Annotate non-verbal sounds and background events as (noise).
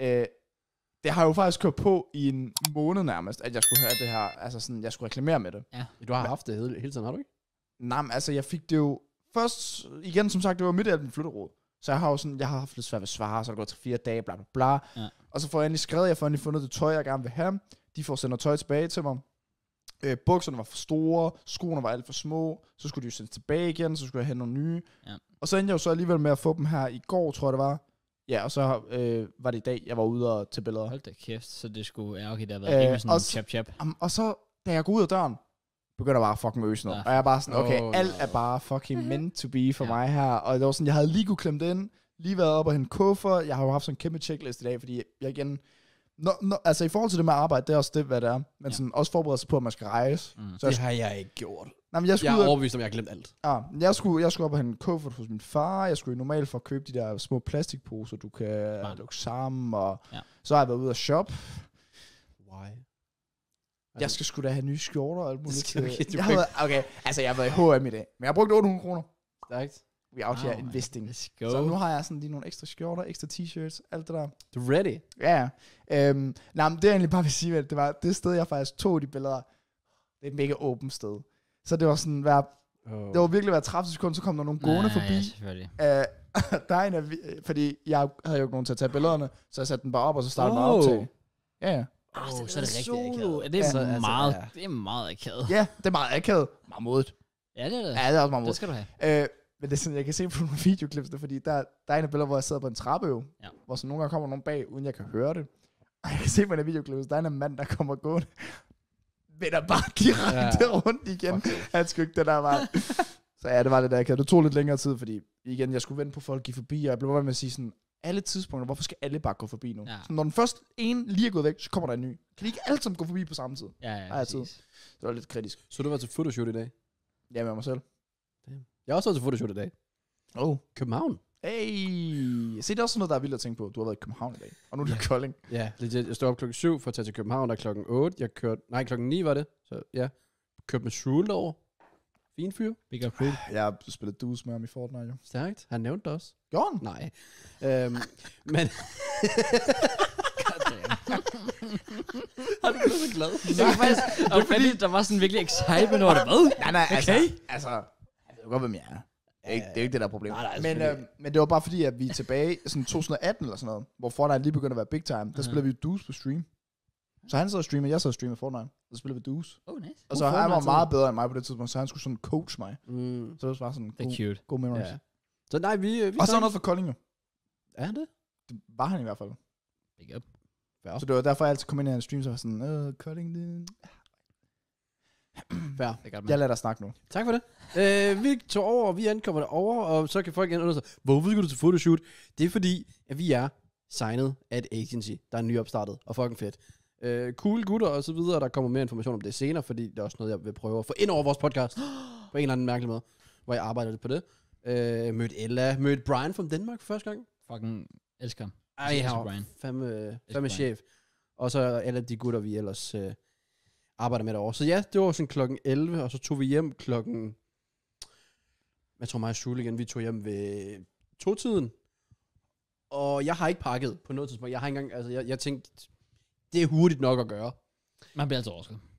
Øh, det har jo faktisk kørt på i en måned nærmest, at jeg skulle have det her, altså sådan, jeg skulle reklamere med det. Ja. Du har haft det hele, hele tiden, har du ikke? Nej, men altså, jeg fik det jo først, igen som sagt, det var midt af den flytterod. Så jeg har jo sådan, jeg har haft lidt svært ved at svare, så det går til fire dage, bla bla bla. Ja. Og så får jeg endelig skrevet, jeg får endelig fundet det tøj, jeg gerne vil have. De får sendt tøj tilbage til mig. Øh, bukserne var for store, skoene var alt for små, så skulle de jo sendes tilbage igen, så skulle jeg have nogle nye. Ja. Og så endte jeg jo så alligevel med at få dem her i går, tror jeg det var. Ja, og så øh, var det i dag, jeg var ude og tage billeder. Hold da kæft, så det skulle... Ja, okay, der har været øh, sådan chap chap. Um, og så, da jeg går ud af døren, begynder bare at fucking øse noget. Ja. Ah. Og jeg er bare sådan, okay, oh, alt er bare fucking mhm. meant to be for ja. mig her. Og det var sådan, jeg havde lige kunne klemme det ind, lige været op og hente kuffer. Jeg har jo haft sådan en kæmpe checklist i dag, fordi jeg igen No, no, altså i forhold til det med arbejde, det er også det, hvad det er. Men ja. sådan, også forberede sig på, at man skal rejse. Mm. Så det har jeg ikke gjort. Nej, men jeg, skulle jeg er overbevist om, jeg har glemt alt. Ja, ah, jeg skulle, jeg skulle op og hente en kuffert hos min far. Jeg skulle normalt for at købe de der små plastikposer, du kan Smart. lukke sammen. Og ja. Så har jeg været ude og shoppe. Why? Jeg skal sgu da have nye skjorter og alt muligt. okay, jeg har været, okay, altså jeg har været i H&M i dag, men jeg har brugt 800 kroner. Stærkt we out wow, here investing. let's go. Så nu har jeg sådan lige nogle ekstra skjorter, ekstra t-shirts, alt det der. Du ready? Ja. Yeah. Øhm, nej, men det er egentlig bare vil sige, at det var det sted, jeg faktisk tog de billeder. Det er et mega åbent sted. Så det var sådan hver... Oh. Det var virkelig hver 30 sekunder, så kom der nogle gående nej, forbi. Ja, selvfølgelig. Øh, (laughs) der er en af, øh, fordi jeg havde jo ikke nogen til at tage billederne, så jeg satte den bare op, og så startede oh. op til. Ja, ja. Oh, så er det rigtig akavet. Det er, så, altså, meget, ja. det er meget akavet. Ja, det er meget akavet. Meget modigt. Ja, det er det. Ja, det er også meget modigt. Det skal du have. Øh, men det er sådan, jeg kan se på (laughs) nogle videoklips, der, fordi der, der er en af billeder, hvor jeg sidder på en trappe jo, ja. hvor så nogle gange kommer nogen bag, uden jeg kan høre det. Og jeg kan se på af videoklip, der er en mand, der kommer gående, (laughs) vender bare direkte ja. rundt igen. Okay. Han skulle ikke det der var. (laughs) så ja, det var det der, jeg Det tog lidt længere tid, fordi igen, jeg skulle vente på folk gik forbi, og jeg blev bare med at sige sådan, alle tidspunkter, hvorfor skal alle bare gå forbi nu? Ja. Så når den første ene lige er gået væk, så kommer der en ny. Kan de ikke alle sammen gå forbi på samme tid? Ja, ja, Ej, tid. det var lidt kritisk. Så du var til photoshoot i dag? Ja, med mig selv. Jeg har også været til fotoshoot i dag. Oh. København. Hey, se det er også noget, der er vildt at tænke på. Du har været i København i dag, og nu er du i Kolding. Ja, legit. Jeg stod op klokken 7 for at tage til København, der klokken 8. Jeg kørte, nej, klokken 9 var det. Så ja, kørte med Shul over. Fin fyr. Big up Shul. Ah, jeg har spillet dues med ham i Fortnite, jo. Stærkt. Han nævnte det også. Gjorde han? Nej. Øhm, men... Har du blevet så glad? Det var faktisk, og fordi, der var sådan virkelig excitement over det. Hvad? Nej, nej, altså- okay. altså, altså ved godt, hvem jeg er. Det er, ikke, det er ikke det, der er problemet. Nej, nej, men, øh, men det var bare fordi, at vi er (laughs) tilbage i sådan 2018 eller sådan noget, hvor Fortnite lige begyndte at være big time. Der mm. vi Deuce på stream. Så han sad og streamede, jeg sad og streamede Fortnite. Så spillede vi Deuce. Oh, nice. Og så uh, han var meget bedre end mig på det tidspunkt, så han skulle sådan coach mig. Mm. Så det var bare sådan god, god memories. Yeah. Så nej, vi... Øh, vi og så er han for Kolding jo. Er han det? Det var han i hvert fald. Big up. Så det var derfor, jeg altid kom ind i en stream, så var sådan, øh, Kolding, det... (clears throat) Fair. Det gør Jeg lader dig snakke nu. Tak for det. Øh, vi tog over, og vi ankommer derover, og så kan folk igen undre sig, hvorfor skal du til photoshoot? Det er fordi, at vi er signet af et agency, der er nyopstartet, og fucking fedt. Øh, cool gutter og så videre, der kommer mere information om det senere, fordi det er også noget, jeg vil prøve at få ind over vores podcast, (gasps) på en eller anden mærkelig måde, hvor jeg arbejder lidt på det. Øh, mødte Ella, mødte Brian fra Danmark første gang. Fucking elsker ham. Ej, jeg har fandme, fandme chef. Og så alle de gutter, vi ellers... Øh, arbejder med derovre. Så ja, det var sådan klokken 11, og så tog vi hjem klokken... Jeg tror mig og igen, vi tog hjem ved to-tiden. Og jeg har ikke pakket på noget tidspunkt. Jeg har ikke engang, altså jeg, jeg tænkte, det er hurtigt nok at gøre. Man bliver altså overrasket.